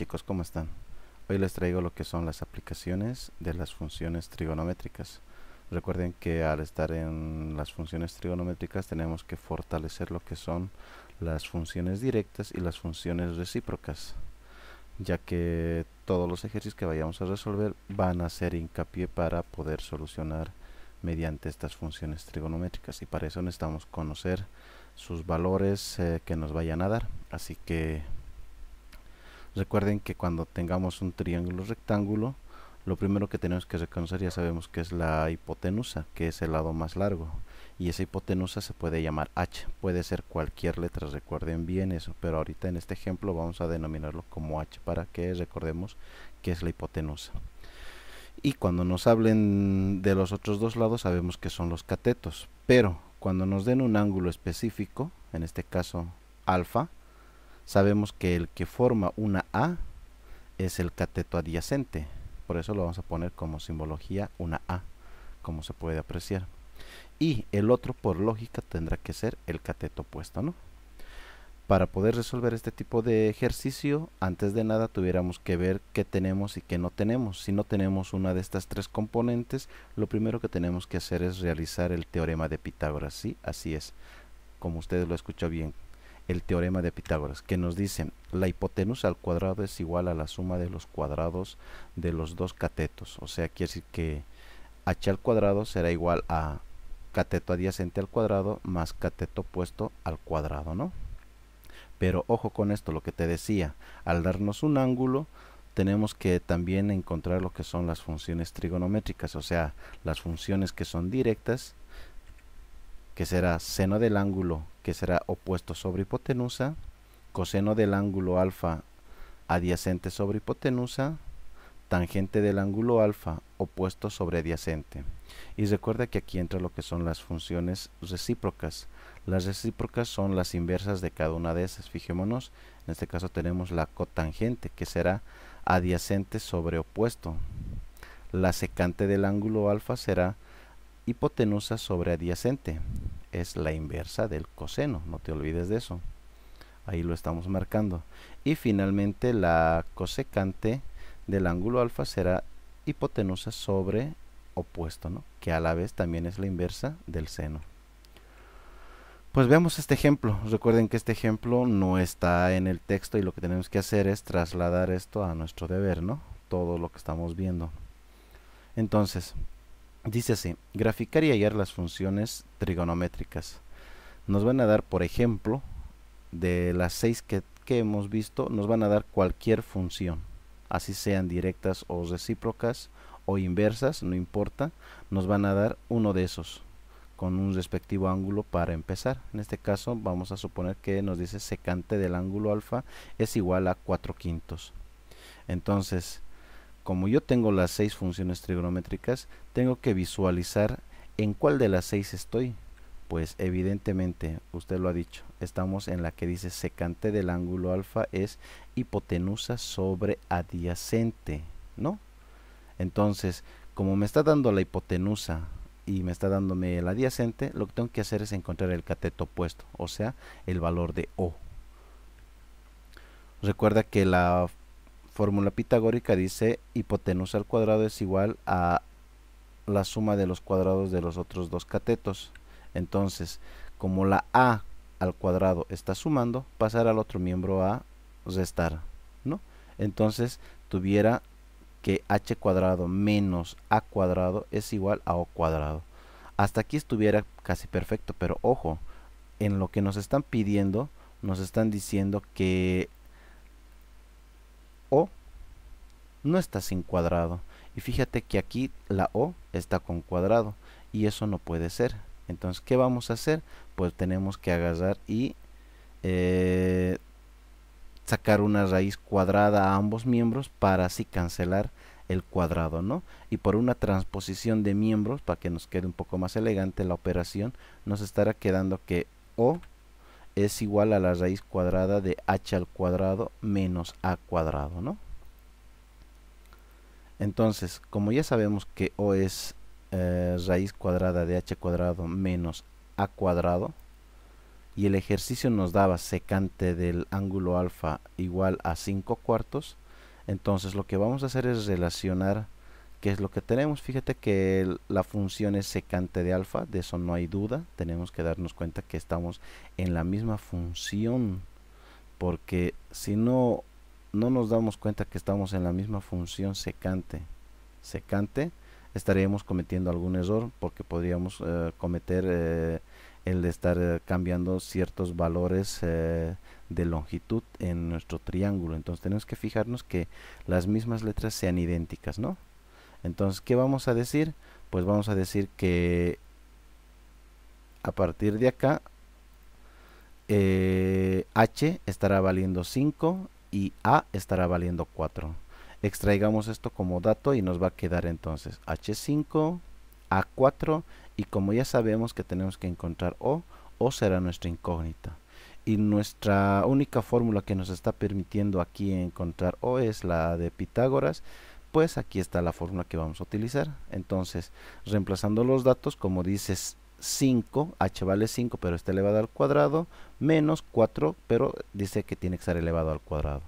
chicos, ¿cómo están? Hoy les traigo lo que son las aplicaciones de las funciones trigonométricas. Recuerden que al estar en las funciones trigonométricas tenemos que fortalecer lo que son las funciones directas y las funciones recíprocas, ya que todos los ejercicios que vayamos a resolver van a ser hincapié para poder solucionar mediante estas funciones trigonométricas y para eso necesitamos conocer sus valores eh, que nos vayan a dar. Así que Recuerden que cuando tengamos un triángulo rectángulo, lo primero que tenemos que reconocer ya sabemos que es la hipotenusa, que es el lado más largo. Y esa hipotenusa se puede llamar h, puede ser cualquier letra, recuerden bien eso, pero ahorita en este ejemplo vamos a denominarlo como h para que recordemos que es la hipotenusa. Y cuando nos hablen de los otros dos lados sabemos que son los catetos, pero cuando nos den un ángulo específico, en este caso alfa, sabemos que el que forma una A es el cateto adyacente. Por eso lo vamos a poner como simbología una A, como se puede apreciar. Y el otro, por lógica, tendrá que ser el cateto opuesto, ¿no? Para poder resolver este tipo de ejercicio, antes de nada tuviéramos que ver qué tenemos y qué no tenemos. Si no tenemos una de estas tres componentes, lo primero que tenemos que hacer es realizar el teorema de Pitágoras, ¿sí? Así es, como ustedes lo escuchó bien, el teorema de Pitágoras, que nos dice la hipotenusa al cuadrado es igual a la suma de los cuadrados de los dos catetos. O sea, quiere decir que h al cuadrado será igual a cateto adyacente al cuadrado más cateto opuesto al cuadrado, ¿no? Pero ojo con esto, lo que te decía, al darnos un ángulo tenemos que también encontrar lo que son las funciones trigonométricas, o sea, las funciones que son directas, que será seno del ángulo que será opuesto sobre hipotenusa, coseno del ángulo alfa adyacente sobre hipotenusa, tangente del ángulo alfa opuesto sobre adyacente. Y recuerda que aquí entra lo que son las funciones recíprocas. Las recíprocas son las inversas de cada una de esas. Fijémonos, en este caso tenemos la cotangente, que será adyacente sobre opuesto. La secante del ángulo alfa será hipotenusa sobre adyacente es la inversa del coseno, no te olvides de eso. Ahí lo estamos marcando. Y finalmente la cosecante del ángulo alfa será hipotenusa sobre opuesto, ¿no? que a la vez también es la inversa del seno. Pues veamos este ejemplo. Recuerden que este ejemplo no está en el texto y lo que tenemos que hacer es trasladar esto a nuestro deber, ¿no? Todo lo que estamos viendo. Entonces, Dice así, graficar y hallar las funciones trigonométricas. Nos van a dar, por ejemplo, de las seis que, que hemos visto, nos van a dar cualquier función, así sean directas o recíprocas o inversas, no importa, nos van a dar uno de esos con un respectivo ángulo para empezar. En este caso vamos a suponer que nos dice secante del ángulo alfa es igual a 4 quintos. Entonces, como yo tengo las seis funciones trigonométricas, tengo que visualizar en cuál de las seis estoy. Pues evidentemente, usted lo ha dicho, estamos en la que dice secante del ángulo alfa es hipotenusa sobre adyacente, ¿no? Entonces, como me está dando la hipotenusa y me está dándome el adyacente, lo que tengo que hacer es encontrar el cateto opuesto, o sea, el valor de O. Recuerda que la fórmula pitagórica dice hipotenusa al cuadrado es igual a la suma de los cuadrados de los otros dos catetos. Entonces, como la A al cuadrado está sumando, pasar al otro miembro a restar, ¿no? Entonces, tuviera que h cuadrado menos a cuadrado es igual a o cuadrado. Hasta aquí estuviera casi perfecto, pero ojo, en lo que nos están pidiendo, nos están diciendo que o, no está sin cuadrado. Y fíjate que aquí la O está con cuadrado y eso no puede ser. Entonces, ¿qué vamos a hacer? Pues tenemos que agarrar y eh, sacar una raíz cuadrada a ambos miembros para así cancelar el cuadrado, ¿no? Y por una transposición de miembros, para que nos quede un poco más elegante la operación, nos estará quedando que O es igual a la raíz cuadrada de h al cuadrado menos a cuadrado, ¿no? Entonces, como ya sabemos que O es eh, raíz cuadrada de h cuadrado menos a cuadrado, y el ejercicio nos daba secante del ángulo alfa igual a 5 cuartos, entonces lo que vamos a hacer es relacionar que es lo que tenemos? Fíjate que la función es secante de alfa, de eso no hay duda. Tenemos que darnos cuenta que estamos en la misma función, porque si no, no nos damos cuenta que estamos en la misma función secante, secante, estaríamos cometiendo algún error, porque podríamos eh, cometer eh, el de estar eh, cambiando ciertos valores de longitud en nuestro triángulo. Entonces tenemos que fijarnos que las mismas letras sean idénticas, ¿no? Entonces, ¿qué vamos a decir? Pues vamos a decir que a partir de acá eh, h estará valiendo 5 y a estará valiendo 4. Extraigamos esto como dato y nos va a quedar entonces h5, a4 y como ya sabemos que tenemos que encontrar o, o será nuestra incógnita. Y nuestra única fórmula que nos está permitiendo aquí encontrar o es la de Pitágoras pues aquí está la fórmula que vamos a utilizar. Entonces, reemplazando los datos, como dices 5, h vale 5, pero está elevado al cuadrado, menos 4, pero dice que tiene que estar elevado al cuadrado.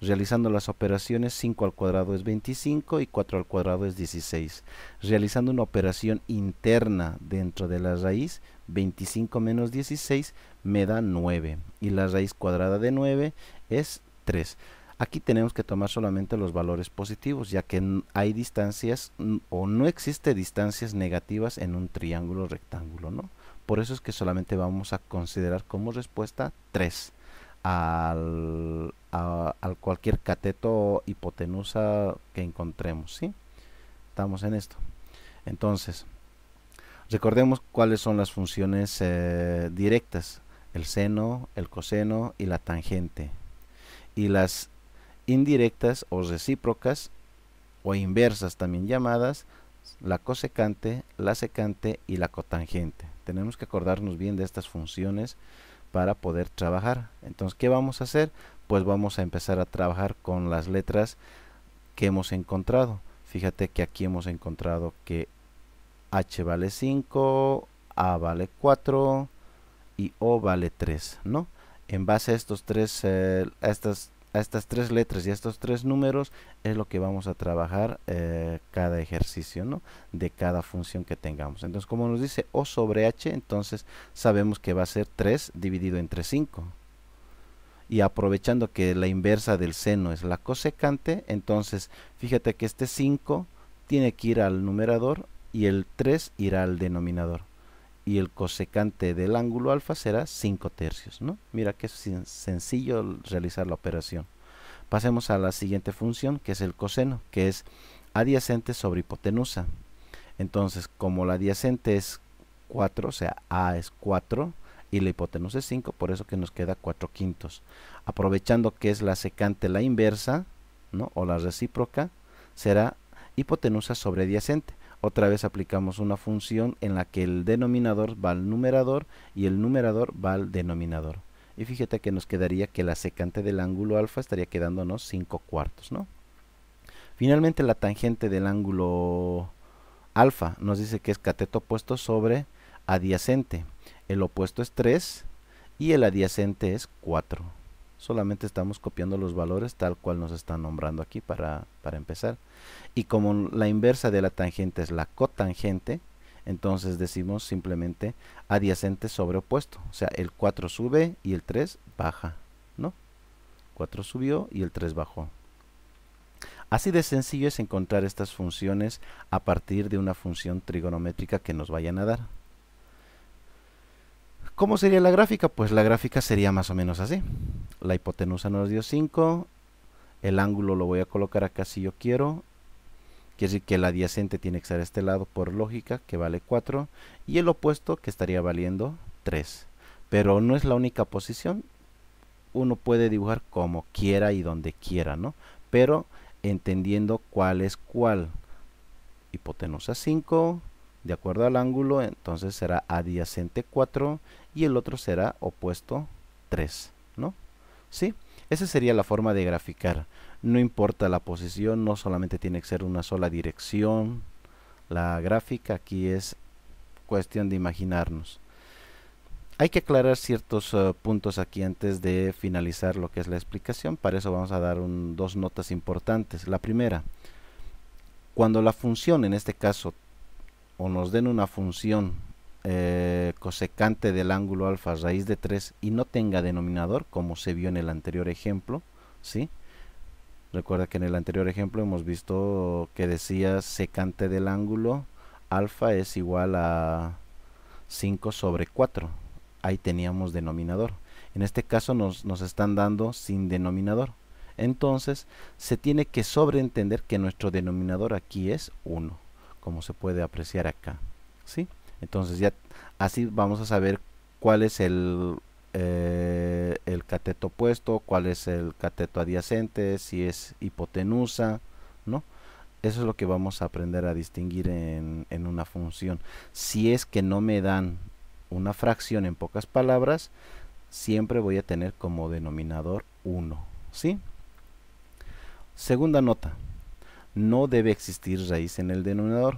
Realizando las operaciones 5 al cuadrado es 25 y 4 al cuadrado es 16. Realizando una operación interna dentro de la raíz, 25 menos 16 me da 9. Y la raíz cuadrada de 9 es 3. Aquí tenemos que tomar solamente los valores positivos, ya que hay distancias o no existe distancias negativas en un triángulo rectángulo, ¿no? Por eso es que solamente vamos a considerar como respuesta 3 al, a, cualquier cateto hipotenusa que encontremos, ¿sí? Estamos en esto. Entonces, recordemos cuáles son las funciones eh, directas, el seno, el coseno y la tangente. Y las indirectas o recíprocas o inversas también llamadas la cosecante, la secante y la cotangente. Tenemos que acordarnos bien de estas funciones para poder trabajar. Entonces, ¿qué vamos a hacer? Pues vamos a empezar a trabajar con las letras que hemos encontrado. Fíjate que aquí hemos encontrado que H vale 5, A vale 4 y O vale 3, ¿no? En base a estos tres, eh, a estas a estas tres letras y a estos tres números es lo que vamos a trabajar eh, cada ejercicio ¿no? de cada función que tengamos. Entonces, como nos dice O sobre H, entonces sabemos que va a ser 3 dividido entre 5. Y aprovechando que la inversa del seno es la cosecante, entonces fíjate que este 5 tiene que ir al numerador y el 3 irá al denominador y el cosecante del ángulo alfa será 5 tercios. ¿no? Mira que es sencillo realizar la operación. Pasemos a la siguiente función que es el coseno, que es adyacente sobre hipotenusa. Entonces, como la adyacente es 4, o sea, A es 4 y la hipotenusa es 5, por eso que nos queda 4 quintos. Aprovechando que es la secante la inversa, ¿no? o la recíproca, será hipotenusa sobre adyacente. Otra vez aplicamos una función en la que el denominador va al numerador y el numerador va al denominador. Y fíjate que nos quedaría que la secante del ángulo alfa estaría quedándonos 5 cuartos, ¿no? Finalmente la tangente del ángulo alfa nos dice que es cateto opuesto sobre adyacente. El opuesto es 3 y el adyacente es 4 solamente estamos copiando los valores tal cual nos están nombrando aquí para, para empezar. Y como la inversa de la tangente es la cotangente, entonces decimos simplemente adyacente sobre opuesto. O sea, el 4 sube y el 3 baja, ¿no? 4 subió y el 3 bajó. Así de sencillo es encontrar estas funciones a partir de una función trigonométrica que nos vayan a dar. ¿Cómo sería la gráfica? Pues la gráfica sería más o menos así la hipotenusa nos dio 5, el ángulo lo voy a colocar acá si yo quiero, quiere decir que el adyacente tiene que estar este lado por lógica, que vale 4, y el opuesto que estaría valiendo 3. Pero no es la única posición, uno puede dibujar como quiera y donde quiera, ¿no? Pero entendiendo cuál es cuál. Hipotenusa 5, de acuerdo al ángulo, entonces será adyacente 4 y el otro será opuesto 3, ¿no? ¿Sí? Esa sería la forma de graficar. No importa la posición, no solamente tiene que ser una sola dirección. La gráfica aquí es cuestión de imaginarnos. Hay que aclarar ciertos eh, puntos aquí antes de finalizar lo que es la explicación. Para eso vamos a dar dos notas importantes. La primera, cuando la función, en este caso, o nos den una función eh, cosecante del ángulo alfa raíz de 3 y no tenga denominador, como se vio en el anterior ejemplo, ¿sí? Recuerda que en el anterior ejemplo hemos visto que decía secante del ángulo alfa es igual a 5 sobre 4. Ahí teníamos denominador. En este caso nos, nos están dando sin denominador. Entonces se tiene que sobreentender que nuestro denominador aquí es 1, como se puede apreciar acá. ¿Sí? Entonces ya así vamos a saber cuál es eh, el, cateto opuesto, cuál es el cateto adyacente, si es hipotenusa, ¿no? Eso es lo que vamos a aprender a distinguir en, en una función. Si es que no me dan una fracción en pocas palabras, siempre voy a tener como denominador 1, ¿sí? Segunda nota, no debe existir raíz en el denominador.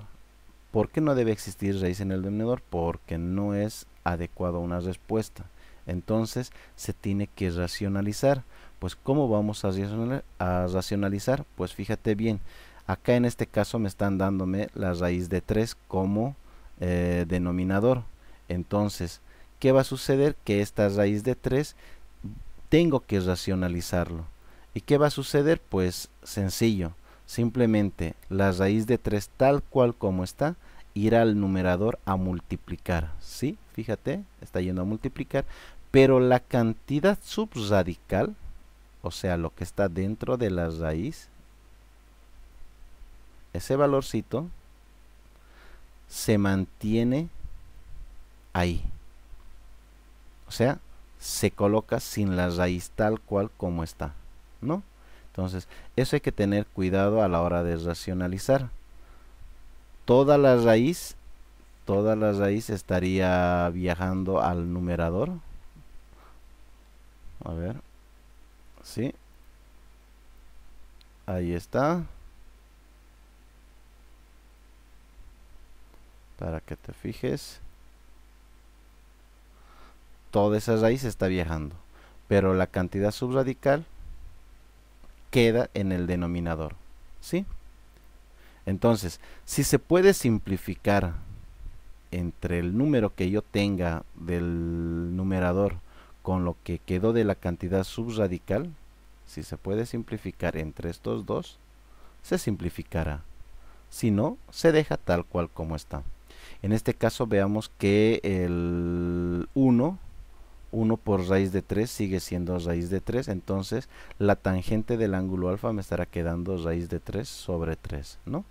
¿Por qué no debe existir raíz en el denominador? Porque no es adecuado una respuesta. Entonces se tiene que racionalizar. Pues ¿cómo vamos a, racionalizar? Pues fíjate bien, acá en este caso me están dándome la raíz de 3 como eh, denominador. Entonces, ¿qué va a suceder? Que esta raíz de 3 tengo que racionalizarlo. ¿Y qué va a suceder? Pues sencillo Simplemente la raíz de 3 tal cual como está irá al numerador a multiplicar. ¿Sí? Fíjate, está yendo a multiplicar. Pero la cantidad subradical, o sea, lo que está dentro de la raíz, ese valorcito se mantiene ahí. O sea, se coloca sin la raíz tal cual como está, ¿no? Entonces, eso hay que tener cuidado a la hora de racionalizar. Toda la raíz, toda la raíz estaría viajando al numerador. A ver. ¿Sí? Ahí está. Para que te fijes. Toda esa raíz está viajando. Pero la cantidad subradical queda en el denominador. ¿Sí? Entonces, si se puede simplificar entre el número que yo tenga del numerador con lo que quedó de la cantidad subradical, si se puede simplificar entre estos dos, se simplificará. Si no, se deja tal cual como está. En este caso veamos que el 1 1 por raíz de 3 sigue siendo raíz de 3, entonces la tangente del ángulo alfa me estará quedando raíz de 3 sobre 3, ¿no?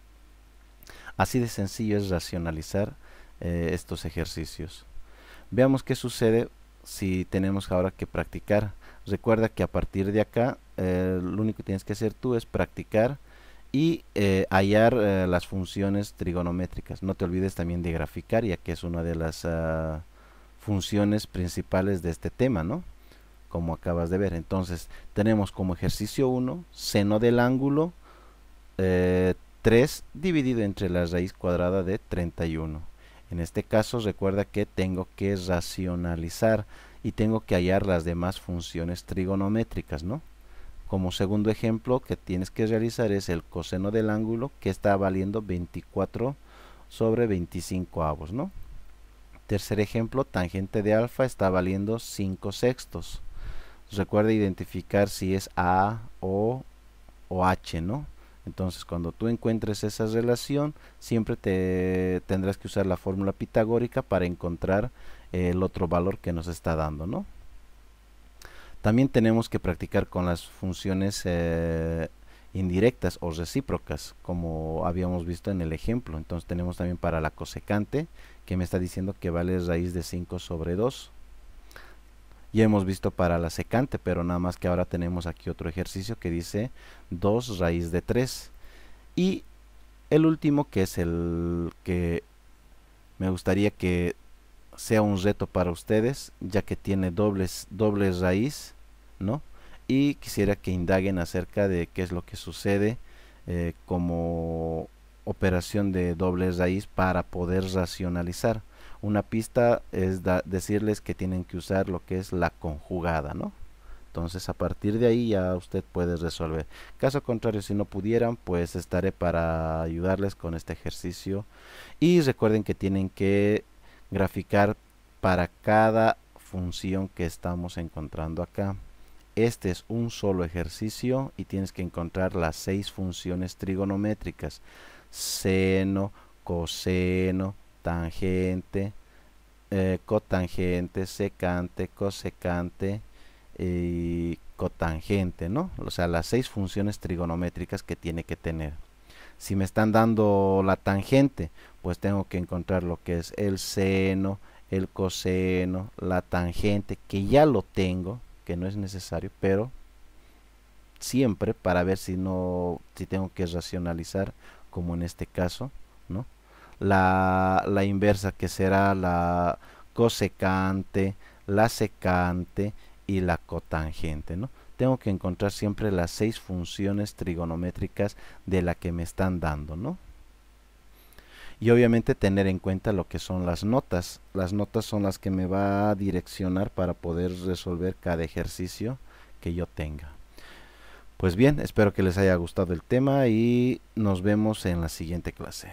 Así de sencillo es racionalizar eh, estos ejercicios. Veamos qué sucede si tenemos ahora que practicar. Recuerda que a partir de acá eh, lo único que tienes que hacer tú es practicar y eh, hallar las funciones trigonométricas. No te olvides también de graficar ya que es una de las... Ah, funciones principales de este tema, ¿no? Como acabas de ver. Entonces, tenemos como ejercicio 1, seno del ángulo 3 eh, dividido entre la raíz cuadrada de 31. En este caso, recuerda que tengo que racionalizar y tengo que hallar las demás funciones trigonométricas, ¿no? Como segundo ejemplo que tienes que realizar es el coseno del ángulo que está valiendo 24 sobre 25 avos, ¿no? Tercer ejemplo, tangente de alfa está valiendo 5 sextos. Recuerda identificar si es A, O o H, ¿no? Entonces, cuando tú encuentres esa relación, siempre te tendrás que usar la fórmula pitagórica para encontrar el otro valor que nos está dando, ¿no? También tenemos que practicar con las funciones eh, indirectas o recíprocas, como habíamos visto en el ejemplo. Entonces tenemos también para la cosecante, que me está diciendo que vale raíz de 5 sobre 2. Ya hemos visto para la secante, pero nada más que ahora tenemos aquí otro ejercicio que dice 2 raíz de 3. Y el último, que es el que me gustaría que sea un reto para ustedes, ya que tiene dobles, doble raíz, ¿no? y quisiera que indaguen acerca de qué es lo que sucede eh, como operación de doble raíz para poder racionalizar. Una pista es decirles que tienen que usar lo que es la conjugada, ¿no? Entonces a partir de ahí ya usted puede resolver. Caso contrario, si no pudieran, pues estaré para ayudarles con este ejercicio. Y recuerden que tienen que graficar para cada función que estamos encontrando acá. Este es un solo ejercicio y tienes que encontrar las seis funciones trigonométricas. Seno, coseno, tangente, eh, cotangente, secante, cosecante y cotangente, ¿no? O sea, las seis funciones trigonométricas que tiene que tener. Si me están dando la tangente, pues tengo que encontrar lo que es el seno, el coseno, la tangente, que ya lo tengo, que no es necesario, pero siempre para ver si no si tengo que racionalizar como en este caso, ¿no? La, la inversa que será la cosecante, la secante y la cotangente, ¿no? Tengo que encontrar siempre las seis funciones trigonométricas de la que me están dando, ¿no? y obviamente tener en cuenta lo que son las notas. Las notas son las que me va a direccionar para poder resolver cada ejercicio que yo tenga. Pues bien, espero que les haya gustado el tema y nos vemos en la siguiente clase.